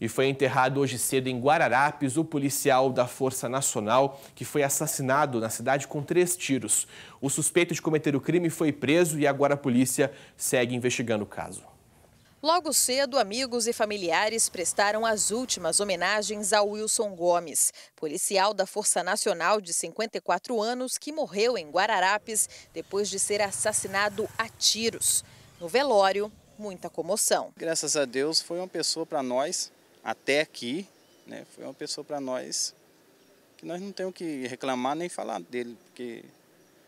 E foi enterrado hoje cedo em Guararapes o policial da Força Nacional que foi assassinado na cidade com três tiros. O suspeito de cometer o crime foi preso e agora a polícia segue investigando o caso. Logo cedo, amigos e familiares prestaram as últimas homenagens ao Wilson Gomes, policial da Força Nacional de 54 anos que morreu em Guararapes depois de ser assassinado a tiros. No velório, muita comoção. Graças a Deus, foi uma pessoa para nós até aqui, né, foi uma pessoa para nós que nós não temos que reclamar nem falar dele, porque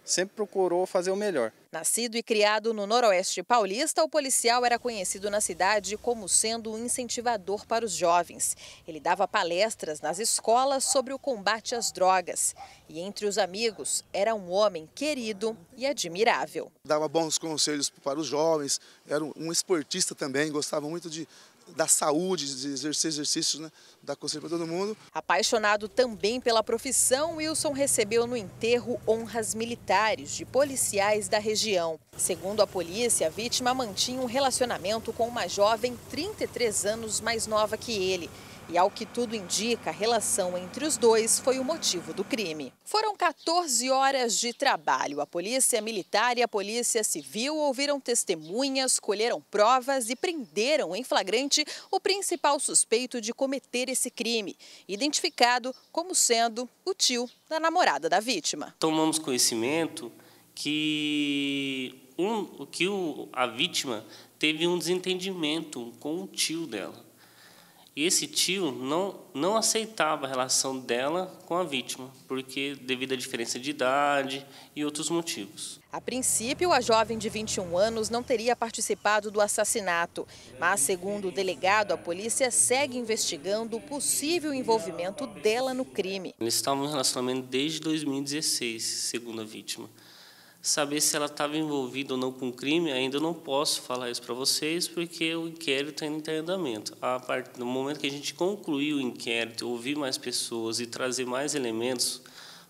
sempre procurou fazer o melhor. Nascido e criado no Noroeste Paulista, o policial era conhecido na cidade como sendo um incentivador para os jovens. Ele dava palestras nas escolas sobre o combate às drogas. E entre os amigos, era um homem querido e admirável. Dava bons conselhos para os jovens, era um esportista também, gostava muito de, da saúde, de exercer exercícios, né? da conselho para todo mundo. Apaixonado também pela profissão, Wilson recebeu no enterro honras militares de policiais da região região. Segundo a polícia, a vítima mantinha um relacionamento com uma jovem 33 anos mais nova que ele. E ao que tudo indica, a relação entre os dois foi o motivo do crime. Foram 14 horas de trabalho. A polícia militar e a polícia civil ouviram testemunhas, colheram provas e prenderam em flagrante o principal suspeito de cometer esse crime, identificado como sendo o tio da namorada da vítima. Tomamos conhecimento que, um, que o, a vítima teve um desentendimento com o tio dela. E esse tio não, não aceitava a relação dela com a vítima, porque devido à diferença de idade e outros motivos. A princípio, a jovem de 21 anos não teria participado do assassinato, mas, segundo o delegado, a polícia segue investigando o possível envolvimento dela no crime. Eles estavam em relacionamento desde 2016, segundo a vítima. Saber se ela estava envolvida ou não com crime, ainda não posso falar isso para vocês, porque o inquérito ainda está em andamento. A partir do momento que a gente concluir o inquérito, ouvir mais pessoas e trazer mais elementos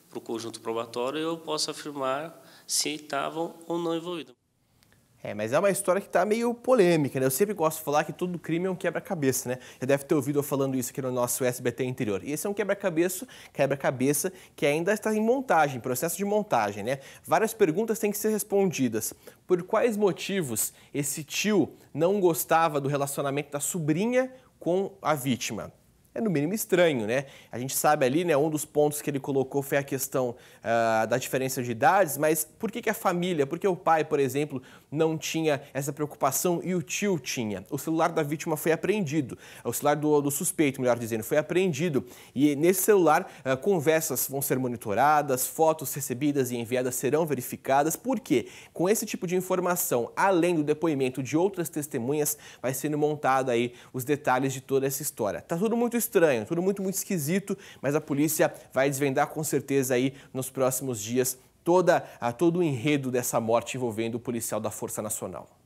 para o conjunto probatório, eu posso afirmar se estavam ou não envolvidos. É, mas é uma história que está meio polêmica, né? Eu sempre gosto de falar que todo crime é um quebra-cabeça, né? Já deve ter ouvido eu falando isso aqui no nosso SBT interior. E esse é um quebra-cabeça, quebra-cabeça que ainda está em montagem, processo de montagem, né? Várias perguntas têm que ser respondidas. Por quais motivos esse tio não gostava do relacionamento da sobrinha com a vítima? É, no mínimo estranho, né? A gente sabe ali, né, um dos pontos que ele colocou foi a questão uh, da diferença de idades, mas por que, que a família, por que o pai, por exemplo, não tinha essa preocupação e o tio tinha? O celular da vítima foi apreendido, o celular do, do suspeito, melhor dizendo, foi apreendido. E nesse celular, uh, conversas vão ser monitoradas, fotos recebidas e enviadas serão verificadas, porque com esse tipo de informação, além do depoimento de outras testemunhas, vai sendo montado aí os detalhes de toda essa história. Tá tudo muito estranho estranho, tudo muito, muito esquisito, mas a polícia vai desvendar com certeza aí nos próximos dias toda, a, ah, todo o enredo dessa morte envolvendo o policial da Força Nacional.